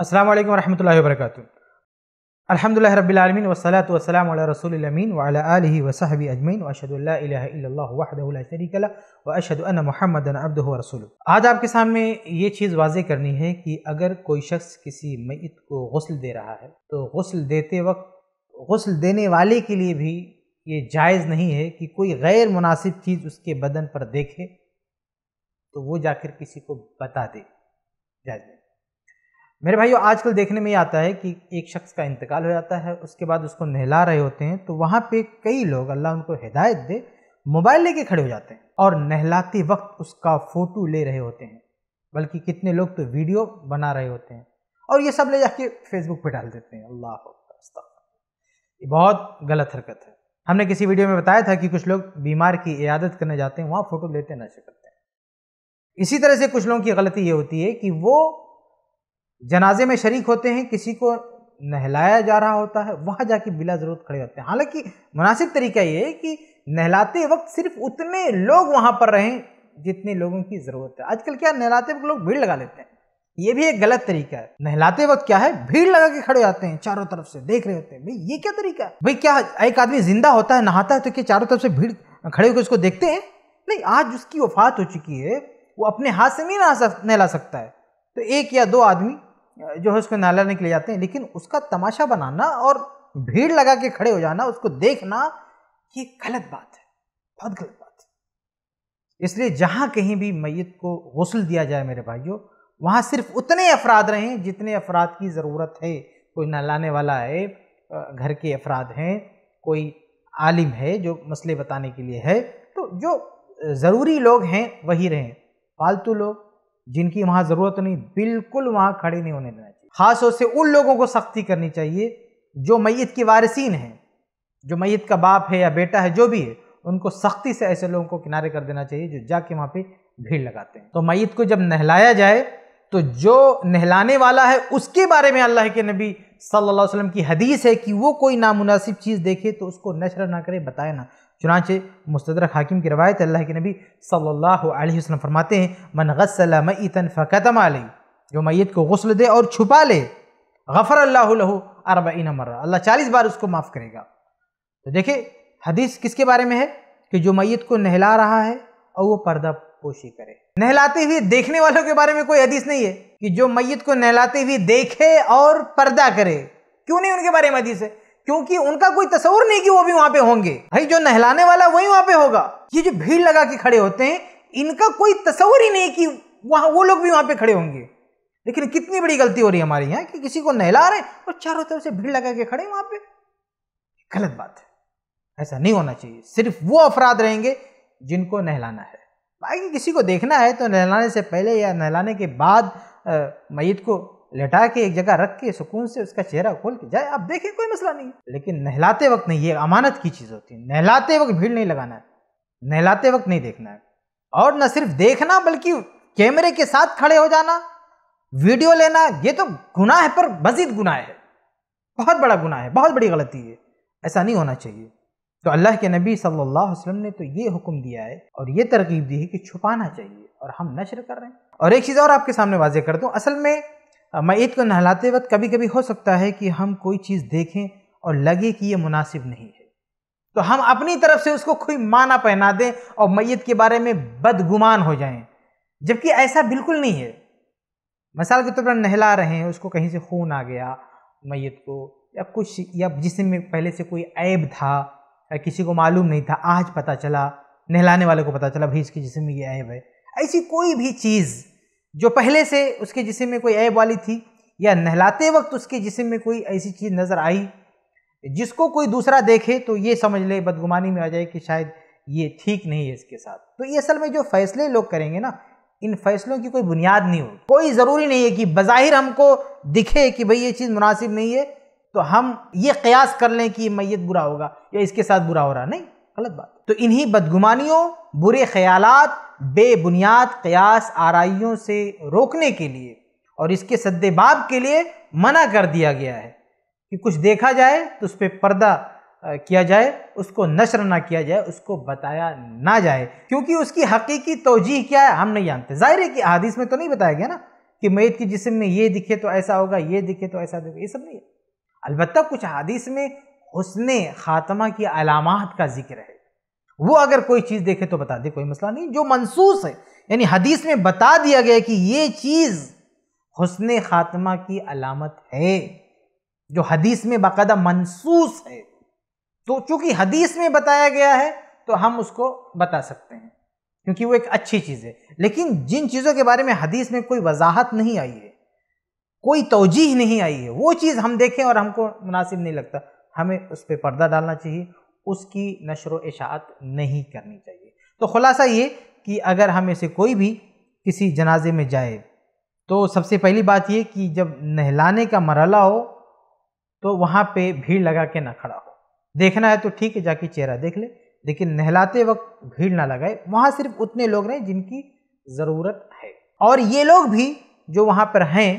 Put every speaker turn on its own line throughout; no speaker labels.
अस्सलाम वालेकुम रहमतुल्लाहि व बरकातहू अल्हम्दुलिल्लाह रब्बिल आलमीन वस्सलातु वस्सलामु अला रसूलिल अमीन व अला आलिहि व सहबी अजमैन व अशहदु अल्ला इलाहा इल्लल्लाहु वहदहु ला शरीक ला व अशहदु अन्न मुहम्मदन अब्दुहु व रसूलुहु आज आपके सामने ये चीज़ वाजे करनी है कि अगर कोई शख्स किसी मैत को गसल दे रहा है तो गसल देते वक्त गसल देने वाले के लिए भी ये जायज़ नहीं है कि कोई गैर मुनासिब चीज़ उसके बदन पर देखे तो वो जाकर किसी को बता दे जायज़ नहीं मेरे भाइयों आजकल देखने में आता है कि एक शख्स का इंतकाल हो जाता है उसके बाद उसको नहला रहे होते हैं तो वहाँ पे कई लोग अल्लाह उनको हिदायत दे मोबाइल लेके खड़े हो जाते हैं और नहलाते वक्त उसका फ़ोटो ले रहे होते हैं बल्कि कितने लोग तो वीडियो बना रहे होते हैं और ये सब ले जाके फेसबुक पर डाल देते हैं अल्लाह ये बहुत गलत हरकत है हमने किसी वीडियो में बताया था कि कुछ लोग बीमार की इयादत करने जाते हैं वहाँ फ़ोटो लेते नशे करते हैं इसी तरह से कुछ लोगों की गलती ये होती है कि वो जनाजे में शरीक होते हैं किसी को नहलाया जा रहा होता है वहाँ जाके बिला ज़रूरत खड़े होते हैं हालांकि मुनासिब तरीका ये है कि नहलाते वक्त सिर्फ उतने लोग वहाँ पर रहें जितने लोगों की ज़रूरत है आजकल क्या नहलाते वक्त लोग भीड़ लगा लेते हैं ये भी एक गलत तरीका है नहलाते वक्त क्या है भीड़ लगा के खड़े होते हैं चारों तरफ से देख रहे होते हैं भाई ये क्या तरीका है भाई क्या एक आदमी जिंदा होता है नहाता है तो क्या चारों तरफ से भीड़ खड़े होकर उसको देखते हैं नहीं आज उसकी वफात हो चुकी है वो अपने हाथ से नहीं नहा नहला सकता है तो एक या दो आदमी जो है उसको नाला लिए जाते हैं लेकिन उसका तमाशा बनाना और भीड़ लगा के खड़े हो जाना उसको देखना ये गलत बात है बहुत गलत बात है इसलिए जहाँ कहीं भी मैत को गसल दिया जाए मेरे भाइयों वहाँ सिर्फ उतने अफराद रहें जितने अफराद की ज़रूरत है कोई नहलाने वाला है घर के अफराद हैं कोई आलिम है जो मसले बताने के लिए है तो जो ज़रूरी लोग हैं वही रहें फालतू लोग जिनकी वहाँ ज़रूरत नहीं बिल्कुल वहाँ खड़े नहीं होने देना चाहिए ख़ास तौर से उन लोगों को सख्ती करनी चाहिए जो मैत के वारसीन हैं जो मैत का बाप है या बेटा है जो भी है उनको सख्ती से ऐसे लोगों को किनारे कर देना चाहिए जो जाके वहाँ पे भीड़ लगाते हैं तो मैत को जब नहलाया जाए तो जो नहलाने वाला है उसके बारे में अल्लाह के नबी सल्लल्लाहु अलैहि वसल्लम की हदीस है कि वो कोई नामुनासिब चीज़ देखे तो उसको नशर ना करे बताए ना चुनाच मुस्तर हाकिम की रवायत अल्लाह के नबी सल्लल्लाहु अलैहि वसल्लम फरमाते हैं मन गसल मईतन फ़कतम जो मैत को गसल दे और छुपा ले गफ़र अल्लाह इन मर अल्लाह चालीस बार उसको माफ़ करेगा तो देखिए हदीस किसके बारे में है कि जो मैत को नहला रहा है और वो पर्दा पोशी करे नहलाते हुए देखने वालों के बारे में कोई हदीस नहीं है कि जो मैत को नहलाते हुए देखे और पर्दा करे क्यों नहीं उनके बारे में हदीस है क्योंकि उनका कोई तस्वर नहीं कि वो भी वहां पे होंगे भाई जो नहलाने वाला वही वहां पे होगा ये जो भीड़ लगा के खड़े होते हैं इनका कोई तस्वर ही नहीं कि वहां वो लोग भी वहां पे खड़े होंगे लेकिन कितनी बड़ी गलती हो रही है हमारे यहाँ कि किसी को नहला रहे और चारों तरफ से भीड़ लगा के खड़े वहां पे गलत बात है ऐसा नहीं होना चाहिए सिर्फ वो अफराद रहेंगे जिनको नहलाना है बाकी किसी को देखना है तो नहलाने से पहले या नहलाने के बाद मयत को लटा के एक जगह रख के सुकून से उसका चेहरा खोल के जाए आप देखें कोई मसला नहीं लेकिन नहलाते वक्त नहीं ये अमानत की चीज़ होती है नहलाते वक्त भीड़ नहीं लगाना है नहलाते वक्त नहीं देखना है और न सिर्फ देखना बल्कि कैमरे के साथ खड़े हो जाना वीडियो लेना ये तो गुनाह है पर मजीद गुनाह है बहुत बड़ा गुनाह है बहुत बड़ी गलती है ऐसा नहीं होना चाहिए तो अल्लाह के नबी सल्लल्लाहु अलैहि वसल्लम ने तो ये हुक्म दिया है और ये तरकीब दी है कि छुपाना चाहिए और हम नशर कर रहे हैं और एक चीज़ और आपके सामने वाजे कर दूँ असल में मैत को नहलाते वक्त कभी कभी हो सकता है कि हम कोई चीज़ देखें और लगे कि ये मुनासिब नहीं है तो हम अपनी तरफ से उसको कोई माना पहना दें और मैत के बारे में बदगुमान हो जाएं जबकि ऐसा बिल्कुल नहीं है मिसाल के तौर पर नहला रहे हैं उसको कहीं से खून आ गया मैत को या कुछ या जिसम में पहले से कोई ऐब था या किसी को मालूम नहीं था आज पता चला नहलाने वाले को पता चला भाई इसके जिसम में ये ऐब है ऐसी कोई भी चीज़ जो पहले से उसके जिसम में कोई ऐब वाली थी या नहलाते वक्त उसके जिसम में कोई ऐसी चीज़ नज़र आई जिसको कोई दूसरा देखे तो ये समझ ले बदगुमानी में आ जाए कि शायद ये ठीक नहीं है इसके साथ तो ये असल में जो फैसले लोग करेंगे ना इन फैसलों की कोई बुनियाद नहीं होगी कोई ज़रूरी नहीं है कि बज़ाहिर हमको दिखे कि भाई ये चीज़ मुनासिब नहीं है तो हम ये कयास कर लें कि मैत बुरा होगा या इसके साथ बुरा हो रहा नहीं गलत बात तो इन्हीं बदगुमानियों बुरे ख्यालात बेबुनियाद कयास आरइयों से रोकने के लिए और इसके सद्देबाब के लिए मना कर दिया गया है कि कुछ देखा जाए तो उस पर पर्दा किया जाए उसको नशर ना किया जाए उसको बताया ना जाए क्योंकि उसकी हकीकी तोजीह क्या है हम नहीं जानते जाहिर है कि हदीस में तो नहीं बताया गया ना कि मैत के जिसम में ये दिखे तो ऐसा होगा ये दिखे तो ऐसा दिखे ये सब नहीं है अलबत् कुछ हदीस में उसने ख़ात्मा की अलामत का जिक्र है वो अगर कोई चीज़ देखे तो बता दे कोई मसला नहीं जो मनसूस है यानी हदीस में बता दिया गया कि ये चीज़ हसन ख़ात्मा की अलामत है जो हदीस में बाकायदा मनसूस है तो चूंकि हदीस में बताया गया है तो हम उसको बता सकते हैं क्योंकि वो एक अच्छी चीज़ है लेकिन जिन चीज़ों के बारे में हदीस में कोई वजाहत नहीं आई है कोई तोजीह नहीं आई है वो चीज़ हम देखें और हमको मुनासिब नहीं लगता हमें उस पर पर्दा डालना चाहिए उसकी नशर इशात नहीं करनी चाहिए तो ख़ुलासा ये कि अगर हम ऐसे कोई भी किसी जनाजे में जाए तो सबसे पहली बात ये कि जब नहलाने का मरला हो तो वहाँ पे भीड़ लगा के ना खड़ा हो देखना है तो ठीक है जाके चेहरा देख ले लेकिन नहलाते वक्त भीड़ ना लगाए वहाँ सिर्फ उतने लोग रहें जिनकी ज़रूरत है और ये लोग भी जो वहाँ पर हैं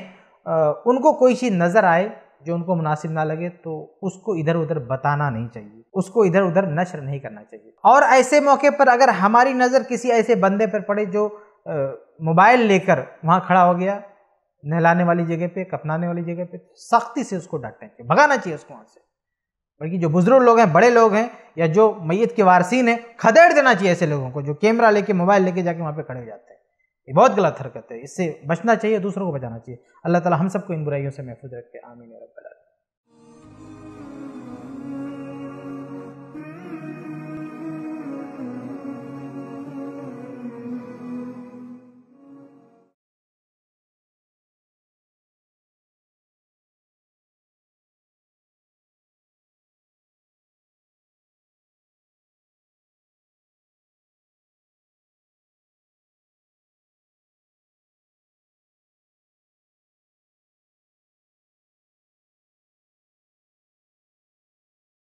उनको कोई चीज़ नज़र आए जो उनको मुनासिब ना लगे तो उसको इधर उधर बताना नहीं चाहिए उसको इधर उधर नशर नहीं करना चाहिए और ऐसे मौके पर अगर हमारी नज़र किसी ऐसे बंदे पर पड़े जो मोबाइल लेकर वहाँ खड़ा हो गया नहलाने वाली जगह पे कपनाने वाली जगह पे तो सख्ती से उसको डांटना चाहिए भगाना चाहिए उसको वहाँ से बल्कि जो बुजुर्ग लोग हैं बड़े लोग हैं या जो मैत के वारसीन हैं खदेड़ देना चाहिए ऐसे लोगों को जो कैमरा लेके मोबाइल लेके जाके वहाँ पे खड़े हो जाते हैं ये बहुत गलत हरकत है इससे बचना चाहिए दूसरों को बचाना चाहिए अल्लाह ताला हम सबको इन बुराइयों से महफूज रखे आमीन रब्बल